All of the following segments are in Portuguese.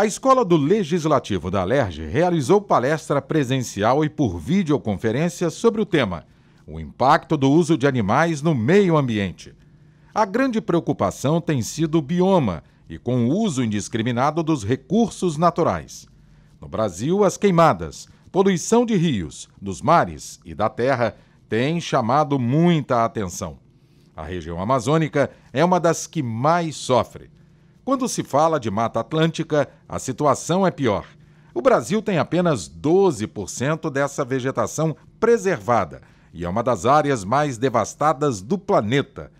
A Escola do Legislativo da Alerj realizou palestra presencial e por videoconferência sobre o tema o impacto do uso de animais no meio ambiente. A grande preocupação tem sido o bioma e com o uso indiscriminado dos recursos naturais. No Brasil, as queimadas, poluição de rios, dos mares e da terra têm chamado muita atenção. A região amazônica é uma das que mais sofre. Quando se fala de Mata Atlântica, a situação é pior. O Brasil tem apenas 12% dessa vegetação preservada e é uma das áreas mais devastadas do planeta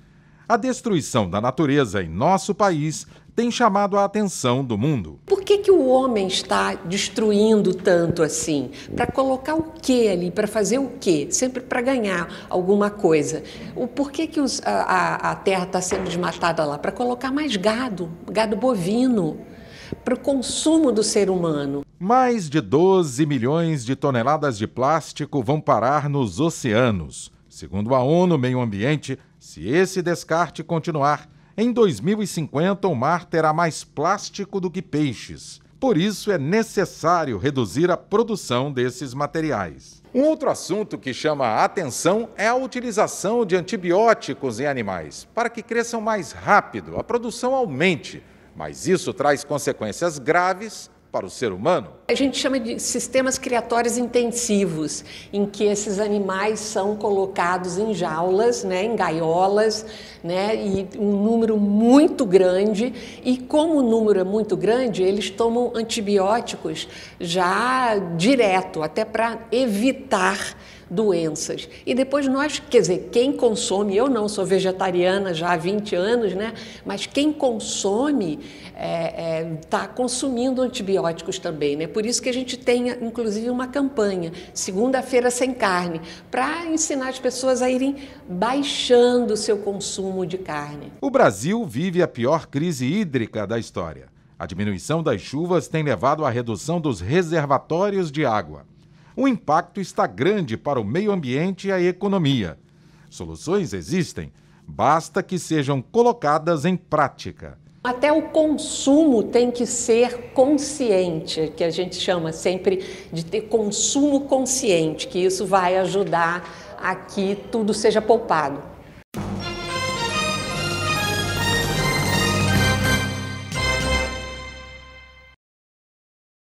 a destruição da natureza em nosso país tem chamado a atenção do mundo. Por que, que o homem está destruindo tanto assim? Para colocar o que ali? Para fazer o que? Sempre para ganhar alguma coisa. O por que, que os, a, a terra está sendo desmatada lá? Para colocar mais gado, gado bovino, para o consumo do ser humano. Mais de 12 milhões de toneladas de plástico vão parar nos oceanos. Segundo a ONU, meio ambiente se esse descarte continuar, em 2050 o mar terá mais plástico do que peixes. Por isso é necessário reduzir a produção desses materiais. Um outro assunto que chama a atenção é a utilização de antibióticos em animais, para que cresçam mais rápido, a produção aumente, mas isso traz consequências graves para o ser humano? A gente chama de sistemas criatórios intensivos, em que esses animais são colocados em jaulas, né, em gaiolas, né, e um número muito grande. E como o número é muito grande, eles tomam antibióticos já direto, até para evitar doenças. E depois nós, quer dizer, quem consome, eu não sou vegetariana já há 20 anos, né? mas quem consome está é, é, tá consumindo antibióticos também. Né? Por isso que a gente tem, inclusive, uma campanha, segunda-feira sem carne, para ensinar as pessoas a irem baixando o seu consumo de carne. O Brasil vive a pior crise hídrica da história. A diminuição das chuvas tem levado à redução dos reservatórios de água o impacto está grande para o meio ambiente e a economia. Soluções existem, basta que sejam colocadas em prática. Até o consumo tem que ser consciente, que a gente chama sempre de ter consumo consciente, que isso vai ajudar a que tudo seja poupado.